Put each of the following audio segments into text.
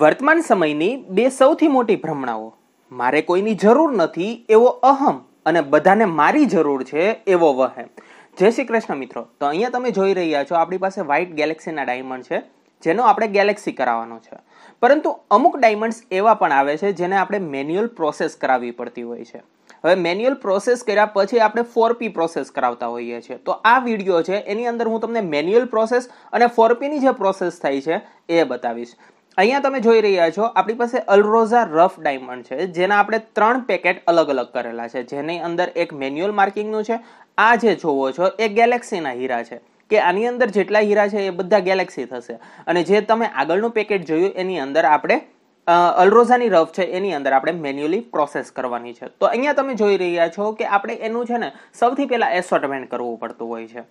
વર્તમાન સમયની બે સૌથી મોટી ભ્રમણાઓ મારે કોઈની જરૂર નથી એવો અહમ અને બધાને મારી જરૂર છે એવો વહેમ જય શ્રી કૃષ્ણ મિત્રો તો અહીંયા તમે જોઈ રહ્યા છો આપણી પાસે વ્હાઇટ ગેલેક્સીના ડાયમંડ છે જેનો આપણે ગેલેક્સી કરાવવાનો છે પરંતુ અમુક ડાયમંડ્સ એવા પણ આવે છે જેને આપણે મેન્યુઅલ પ્રોસેસ કરાવવી પડતી હોય છે હવે મેન્યુઅલ પ્રોસેસ કર્યા પછી આપણે ફોરપી પ્રોસેસ કરાવતા હોઈએ છીએ તો આ વિડીયો છે એની અંદર હું તમને મેન્યુઅલ પ્રોસેસ અને ફોરપીની જે પ્રોસેસ થાય છે એ બતાવીશ અહીંયા તમે જોઈ રહ્યા છો આપણી પાસે અલરોઝા રફ ડાયમંડ છે જેના આપણે ત્રણ પેકેટ અલગ અલગ કરેલા છે જેની અંદર એક મેન્યુઅલ માર્કિંગનું છે આ જે જોવો છો એ ગેલેક્સીના હીરા છે કે આની અંદર જેટલા હીરા છે એ બધા ગેલેક્સી થશે અને જે તમે આગળનું પેકેટ જોયું એની અંદર આપણે અલરોઝાની રફ છે એની અંદર આપણે મેન્યુઅલી પ્રોસેસ કરવાની છે તો અહીંયા તમે જોઈ રહ્યા છો કે આપણે એનું છે ને સૌથી પહેલાં એસોર્ટમેન્ટ કરવું પડતું હોય છે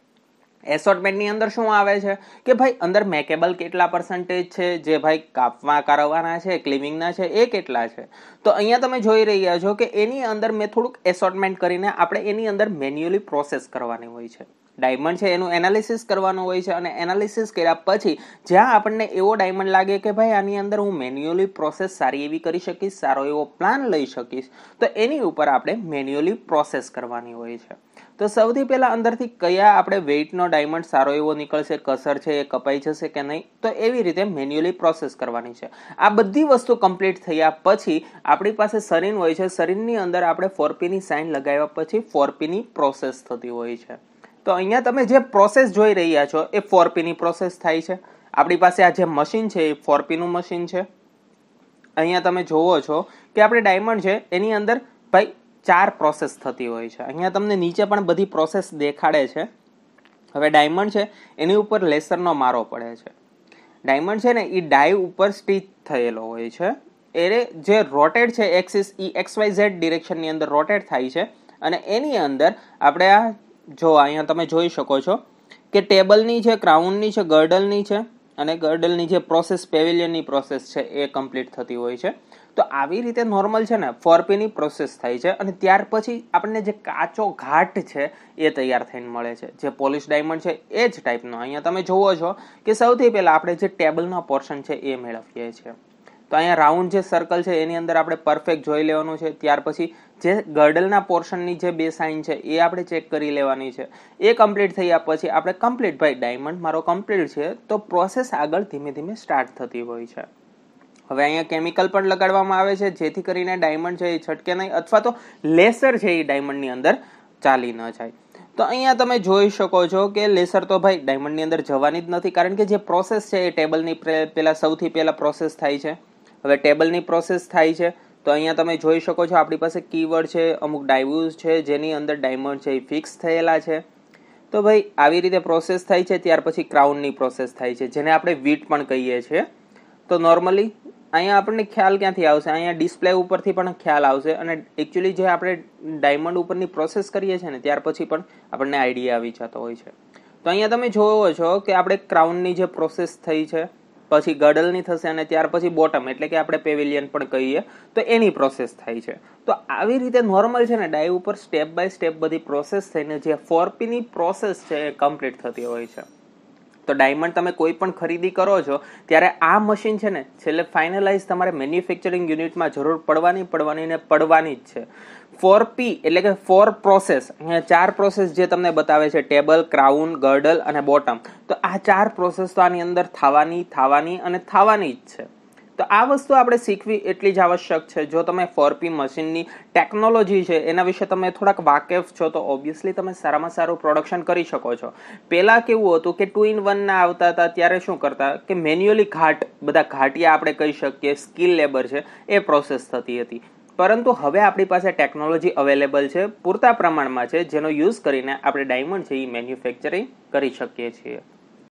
એસોર્ટમેન્ટની અંદર શું આવે છે કે ભાઈ અંદર મેકેબલ કેટલા પર્સન્ટેજ છે જે ભાઈ કાપવા કરવાના છે ક્લિવિંગના છે એ કેટલા છે તો અહીંયા તમે જોઈ રહ્યા છો કે એની અંદર મેં થોડુંક એસોર્ટમેન્ટ કરીને આપણે એની અંદર મેન્યુઅલી પ્રોસેસ કરવાની હોય છે ડાયમંડ છે એનું એનાલિસિસ કરવાનું હોય છે અને એનાલિસિસ કર્યા પછી જ્યાં આપણને એવો ડાયમંડ લાગે કે ભાઈ આની અંદર હું મેન્યુઅલી પ્રોસેસ સારી એવી કરી શકીશ સારો એવો પ્લાન લઈ શકીશ તો એની ઉપર આપણે મેન્યુઅલી પ્રોસેસ કરવાની હોય છે તો સૌથી પહેલાં અંદરથી કયા આપણે વેઇટનો ડાયમંડ સારો એવો નીકળશે કસર છે એ કપાઈ જશે કે નહીં તો એવી રીતે મેન્યુઅલી પ્રોસેસ કરવાની છે આ બધી વસ્તુ કમ્પ્લીટ થયા પછી આપણી પાસે સરીન હોય છે શરીરની અંદર આપણે ફોરપીની સાઇન લગાવ્યા પછી ફોરપીની પ્રોસેસ થતી હોય છે તો અહીંયા તમે જે પ્રોસેસ જોઈ રહ્યા છો એ ફોરપીની પ્રોસેસ થાય છે આપણી પાસે આ જે મશીન છે એ ફોરપીનું મશીન છે અહીંયા તમે જોવો છો કે આપણે ડાયમંડ છે એની અંદર ભાઈ ચાર પ્રોસેસ થતી હોય છે અહીંયા તમને નીચે પણ બધી પ્રોસેસ દેખાડે છે હવે ડાયમંડ છે એની ઉપર લેસરનો મારો પડે છે ડાયમંડ છે ને એ ડાય ઉપર સ્ટીચ થયેલો હોય છે એ જે રોટેડ છે એક્સિસ ઈ એક્સ વાય ઝેડ ડિરેક્શનની અંદર રોટેડ થાય છે અને એની અંદર આપણે આ જો અહીંયા તમે જોઈ શકો છો કે ટેબલની છે ક્રાઉનની છે ગર્ડલની છે અને ગર્ડલની જે પ્રોસેસ પેવેલિયનની પ્રોસેસ છે એ કમ્પ્લીટ થતી હોય છે તો આવી રીતે નોર્મલ છે ને ફોરપીની પ્રોસેસ થાય છે અને ત્યાર પછી આપણને જે કાચો ઘાટ છે એ તૈયાર થઈને મળે છે જે પોલિશ ડાયમંડ છે એ જ ટાઈપનો અહીંયા તમે જુઓ છો કે સૌથી પહેલાં આપણે જે ટેબલનો પોર્શન છે એ મેળવીએ છીએ તો અહીંયા રાઉન્ડ જે સર્કલ છે એની અંદર આપણે પરફેક્ટ જોઈ લેવાનું છે ત્યાર પછી જે ગર્ડલના પોર્શનની જે બે સાઇન છે એ આપણે ચેક કરી લેવાની છે એ કમ્પ્લીટ થયા પછી આપણે કમ્પ્લીટ ભાઈ ડાયમંડ મારો કમ્પ્લીટ છે તો પ્રોસેસ આગળ ધીમે ધીમે સ્ટાર્ટ થતી હોય છે હવે અહીંયા કેમિકલ પણ લગાડવામાં આવે છે જેથી કરીને ડાયમંડ છે એ છટકે નહીં અથવા તો લેસર છે એ ડાયમંડની અંદર ચાલી ન જાય તો અહીંયા તમે જોઈ શકો છો કે લેસર તો ભાઈ ડાયમંડની અંદર જવાની જ નથી કારણ કે જે પ્રોસેસ છે એ ટેબલની પહેલાં સૌથી પહેલાં પ્રોસેસ થાય છે હવે ટેબલની પ્રોસેસ થાય છે તો અહીંયા તમે જોઈ શકો છો આપણી પાસે કીવર્ડ છે અમુક ડાયવ્યુઝ છે જેની અંદર ડાયમંડ છે એ ફિક્સ થયેલા છે તો ભાઈ આવી રીતે પ્રોસેસ થાય છે ત્યાર પછી ક્રાઉનની પ્રોસેસ થાય છે જેને આપણે વીટ પણ કહીએ છીએ તો નોર્મલી અહીંયા આપણને ખ્યાલ ક્યાંથી આવશે અહીંયા ડિસ્પ્લે ઉપરથી પણ ખ્યાલ આવશે અને એકચ્યુઅલી જે આપણે ડાયમંડ ઉપરની પ્રોસેસ કરીએ છીએ ને ત્યાર પછી પણ આપણને આઈડિયા આવી જતો હોય છે તો અહીંયા તમે જોવો છો કે આપણે ક્રાઉનની જે પ્રોસેસ થઈ છે પછી ગડલની થશે અને ત્યાર પછી બોટમ એટલે કે આપણે પેવિલિયન પણ કહીએ તો એની પ્રોસેસ થાય છે તો આવી રીતે નોર્મલ છે ને ડાઈવ ઉપર સ્ટેપ બાય સ્ટેપ બધી પ્રોસેસ થઈને જે ફોરપીની પ્રોસેસ છે એ કમ્પ્લીટ થતી હોય છે તો ડાયમંડ તમે કોઈ પણ ખરીદી કરો છો ત્યારે આ મશીન છે ને છેલ્લે ફાઇનલાઇઝ તમારે મેન્યુફેક્ચરિંગ યુનિટમાં જરૂર પડવાની પડવાની ને પડવાની જ છે ફોર પી એટલે કે ફોર પ્રોસેસ અહીંયા ચાર પ્રોસેસ જે તમને બતાવે છે ટેબલ ક્રાઉન ગર્ડલ અને બોટમ તો આ ચાર પ્રોસેસ તો આની અંદર થવાની થવાની અને થવાની જ છે તો આ વસ્તુ આપણે શીખવી એટલી જ આવશ્યક છે જો તમે ફોરપી મશીનની ટેકનોલોજી છે એના વિશે તમે થોડાક વાકેફ છો તો ઓબ્વિયસલી તમે સારામાં સારું પ્રોડક્શન કરી શકો છો પહેલાં કેવું હતું કે ટુ ઇન વનના આવતા હતા ત્યારે શું કરતા કે મેન્યુઅલી ઘાટ બધા ઘાટિયા આપણે કહી શકીએ સ્કિલ લેબર છે એ પ્રોસેસ થતી હતી પરંતુ હવે આપણી પાસે ટેકનોલોજી અવેલેબલ છે પૂરતા પ્રમાણમાં છે જેનો યુઝ કરીને આપણે ડાયમંડ છે એ મેન્યુફેક્ચરિંગ કરી શકીએ છીએ